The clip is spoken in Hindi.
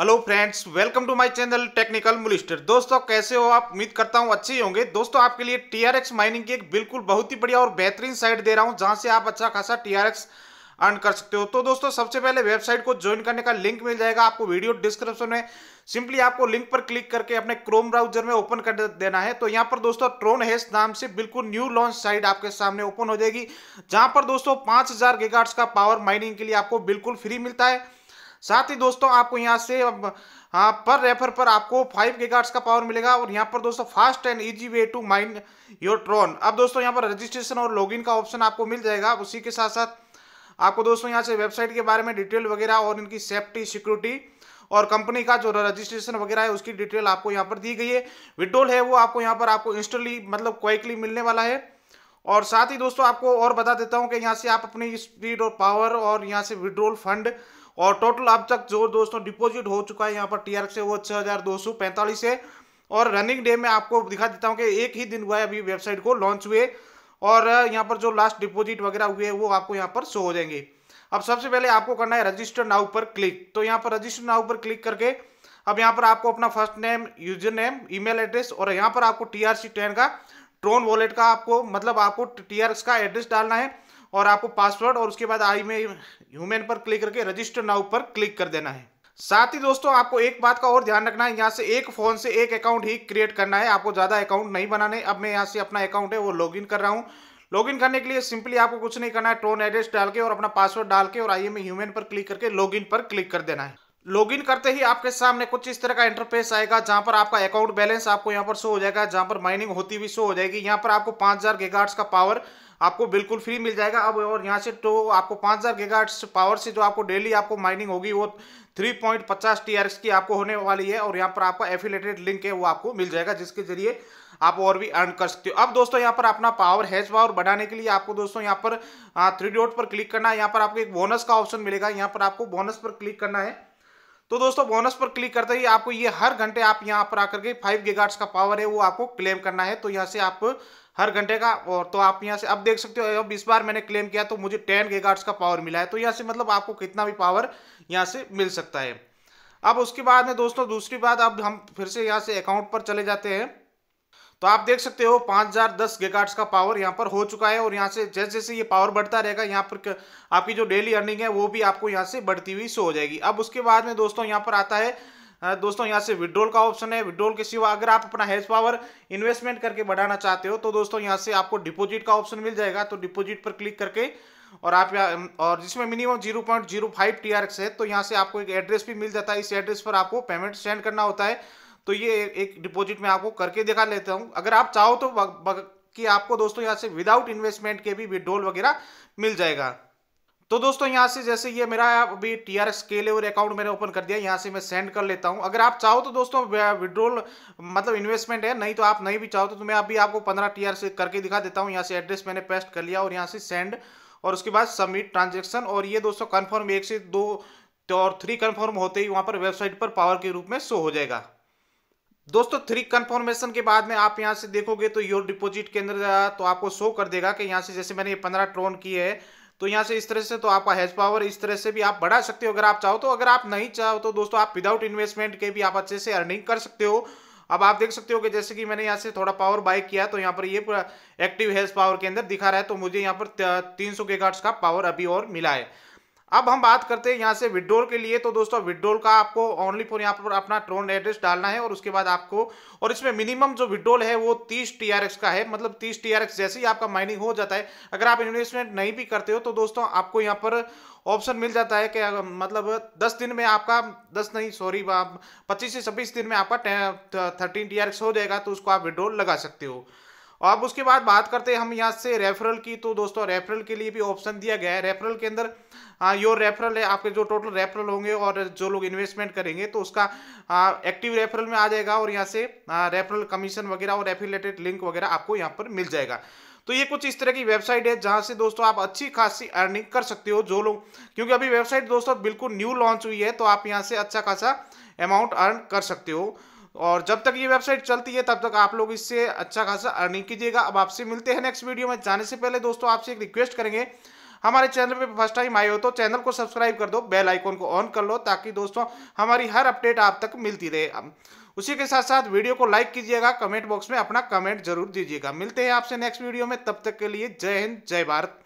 hello friends welcome to my channel technical मुलिस्टर दोस्तों कैसे हो आप उम्मीद करता हूं अच्छे ही होंगे दोस्तों आपके लिए टीआरएक्स माइनिंग की एक बिल्कुल बहुत ही बढ़िया और बेहतरीन साइट दे रहा हूं जहां से आप अच्छा खासा टीआरएक्स अर्न कर सकते हो तो दोस्तों सबसे पहले वेबसाइट को ज्वाइन करने का लिंक मिल जाएगा आपको वीडियो डिस्क्रिप्शन में सिंपली आपको लिंक पर क्लिक करके अपने क्रोम ब्राउजर में ओपन कर देना है तो यहाँ पर दोस्तों ट्रोन हेस नाम से बिल्कुल न्यू लॉन्च साइट आपके सामने ओपन हो जाएगी जहाँ पर दोस्तों पाँच हज़ार का पावर माइनिंग के लिए आपको बिल्कुल फ्री मिलता है साथ ही दोस्तों आपको यहाँ से हाँ पर रेफर पर आपको फाइव के का पावर मिलेगा और यहाँ पर दोस्तों fast and easy way to mine your Tron अब दोस्तों यहाँ पर रजिस्ट्रेशन और लॉगिन का ऑप्शन आपको मिल जाएगा उसी के साथ साथ आपको दोस्तों यहाँ से वेबसाइट के बारे में डिटेल वगैरह और इनकी सेफ्टी सिक्योरिटी और कंपनी का जो रजिस्ट्रेशन वगैरह है उसकी डिटेल आपको यहाँ पर दी गई है विड्रोल है वो आपको यहाँ पर आपको इंस्टेंटली मतलब क्विकली मिलने वाला है और साथ ही दोस्तों आपको और बता देता हूँ कि यहाँ से आप अपनी स्पीड और पावर और यहाँ से विड्रोल फंड और टोटल अब तक जो दोस्तों डिपॉजिट हो चुका है यहाँ पर टी से वो छः है और रनिंग डे में आपको दिखा देता हूँ कि एक ही दिन हुआ है अभी वेबसाइट को लॉन्च हुए और यहाँ पर जो लास्ट डिपॉजिट वगैरह हुए वो आपको यहाँ पर शो हो जाएंगे अब सबसे पहले आपको करना है रजिस्टर नाउ पर क्लिक तो यहाँ पर रजिस्टर नाउ पर क्लिक करके अब यहाँ पर आपको अपना first name user name email address और यहाँ पर आपको टी आर टेन का ट्रोन वॉलेट का आपको मतलब आपको टी का एड्रेस डालना है और आपको पासवर्ड और उसके बाद आई में ह्यूमेन पर क्लिक करके रजिस्टर नाउ पर क्लिक कर देना है साथ ही दोस्तों आपको एक बात का और ध्यान रखना है यहाँ से एक फोन से एक अकाउंट ही क्रिएट करना है आपको ज़्यादा अकाउंट नहीं बनाने अब मैं यहाँ से अपना अकाउंट है वो लॉगिन कर रहा हूँ लॉगिन करने के लिए सिंपली आपको कुछ नहीं करना है ट्रोन एड्रेस डाल के और अपना पासवर्ड डाल के और आई एम ह्यूमन पर क्लिक करके लॉगिन पर क्लिक कर देना है लॉगिन करते ही आपके सामने कुछ इस तरह का इंटरफेस आएगा जहां पर आपका अकाउंट बैलेंस आपको यहां पर शो हो जाएगा जहां पर माइनिंग होती हुई शो हो जाएगी यहां पर आपको 5000 गीगाहर्ट्ज का पावर आपको बिल्कुल फ्री मिल जाएगा अब और यहाँ से तो आपको 5000 गीगाहर्ट्ज पावर से जो आपको डेली आपको माइनिंग होगी वो 3.50 एस की आपको होने वाली है और यहाँ पर आपका एफिलेटेड लिंक है वो आपको मिल जाएगा जिसके जरिए आप और भी अर्न कर सकते हो अब दोस्तों यहाँ पर अपना पावर हैच पावर बढ़ाने के लिए आपको दोस्तों यहाँ पर थ्री डॉट पर क्लिक करना है यहाँ पर आपको एक बोनस का ऑप्शन मिलेगा यहाँ पर आपको बोनस पर क्लिक करना है तो दोस्तों बोनस पर क्लिक करते ही आपको ये हर घंटे आप यहाँ पर आकर के फाइव गीगाट्स का पावर है वो आपको क्लेम करना है तो यहाँ से आप हर घंटे का और तो आप यहाँ से अब देख सकते हो अब इस बार मैंने क्लेम किया तो मुझे टेन गीगाट्स का पावर मिला है तो यहाँ से मतलब आपको कितना भी पावर यहाँ से मिल सकता है अब उसके बाद में दोस्तों दूसरी बात अब हम फिर से यहाँ से अकाउंट पर चले जाते हैं तो आप देख सकते हो 5010 गीगाट्स का पावर यहाँ पर हो चुका है और यहाँ से जैसे जैसे ये पावर बढ़ता रहेगा यहाँ पर आपकी जो डेली अर्निंग है वो भी आपको यहाँ से बढ़ती हुई शो हो जाएगी अब उसके बाद में दोस्तों यहाँ पर आता है दोस्तों यहाँ से विड्रोल का ऑप्शन है विड्रोल के सिवा अगर आप अपना हेज पावर इन्वेस्टमेंट करके बढ़ाना चाहते हो तो दोस्तों यहाँ से आपको डिपोजिट का ऑप्शन मिल जाएगा तो डिपोजिट पर क्लिक करके और आप और जिसमें minimum zero point zero five T है तो यहाँ से आपको एक एड्रेस भी मिल जाता है इस एड्रेस पर आपको पेमेंट सेंड करना होता है तो ये एक डिपॉजिट मैं आपको करके दिखा लेता हूँ अगर आप चाहो तो कि आपको दोस्तों यहाँ से विदाउट इन्वेस्टमेंट के भी विड्रोल वगैरह मिल जाएगा तो दोस्तों यहाँ से जैसे ये मेरा अभी टी आर एस के अकाउंट मैंने ओपन कर दिया यहाँ से मैं सेंड कर लेता हूँ अगर आप चाहो तो दोस्तों विड्रोल मतलब इन्वेस्टमेंट है नहीं तो आप नहीं भी चाहो तो मैं अभी आपको पंद्रह टी आर करके दिखा देता हूँ यहाँ से एड्रेस मैंने पेस्ट कर लिया और यहाँ से सेंड और उसके बाद सबमिट ट्रांजेक्शन और ये दोस्तों कन्फर्म एक से दो और थ्री कन्फर्म होते ही वहाँ पर वेबसाइट पर पावर के रूप में शो हो जाएगा दोस्तों थ्री कंफर्मेशन के बाद में आप यहां से देखोगे तो योर डिपॉजिट के तो आपको शो कर देगा कि यहां से जैसे मैंने ये पंद्रह ट्रोन किए है तो यहां से इस तरह से तो आपका हैज पावर इस तरह से भी आप बढ़ा सकते हो अगर आप चाहो तो अगर आप नहीं चाहो तो दोस्तों आप विदाउट इन्वेस्टमेंट के भी आप अच्छे से अर्निंग कर सकते हो अब आप देख सकते हो कि जैसे कि मैंने यहाँ से थोड़ा पावर बाय किया तो यहाँ पर ये एक्टिव हेल्थ पावर के अंदर दिखा रहा है तो मुझे यहाँ पर तीन सौ के का पावर अभी और मिला है अब हम बात करते हैं यहाँ से विड्रोल के लिए तो दोस्तों विड्रोल का आपको ओनली फॉर यहाँ पर अपना ट्रोन एड्रेस डालना है और उसके बाद आपको और इसमें मिनिमम जो विड्रोल है वो 30 टीआरएक्स का है मतलब 30 टीआरएक्स जैसे ही आपका माइनिंग हो जाता है अगर आप इन्वेस्टमेंट नहीं भी करते हो तो दोस्तों आपको यहाँ पर ऑप्शन मिल जाता है कि मतलब 10 दिन में आपका 10 नहीं सॉरी 25 से 26 दिन में आपका 13 टीआरएक्स हो जाएगा तो उसको आप विड्रोल लगा सकते हो अब उसके बाद बात करते हैं हम यहाँ से रेफरल की तो दोस्तों रेफरल के लिए भी ऑप्शन दिया गया है रेफरल के अंदर योर रेफरल है आपके जो टोटल रेफरल होंगे और जो लोग इन्वेस्टमेंट करेंगे तो उसका आ, एक्टिव रेफरल में आ जाएगा और यहाँ से आ, रेफरल कमीशन वगैरह और एफिलेटेड लिंक वगैरह आपको यहाँ पर मिल जाएगा तो ये कुछ इस तरह की वेबसाइट है जहाँ से दोस्तों आप अच्छी खासी अर्निंग कर सकते हो जो लोग क्योंकि अभी वेबसाइट दोस्तों बिल्कुल न्यू लॉन्च हुई है तो आप यहाँ से अच्छा खासा अमाउंट अर्न कर सकते हो और जब तक ये वेबसाइट चलती है तब तक आप लोग इससे अच्छा खासा अर्निंग कीजिएगा अब आपसे मिलते हैं नेक्स्ट वीडियो में जाने से पहले दोस्तों आपसे एक रिक्वेस्ट करेंगे हमारे चैनल पे फर्स्ट टाइम आए हो तो चैनल को सब्सक्राइब कर दो बेल आइकॉन को ऑन कर लो ताकि दोस्तों हमारी हर अपडेट आप तक मिलती रहे उसी के साथ साथ वीडियो को लाइक कीजिएगा कमेंट बॉक्स में अपना कमेंट जरूर दीजिएगा मिलते हैं आपसे नेक्स्ट वीडियो में तब तक के लिए जय हिंद जय भारत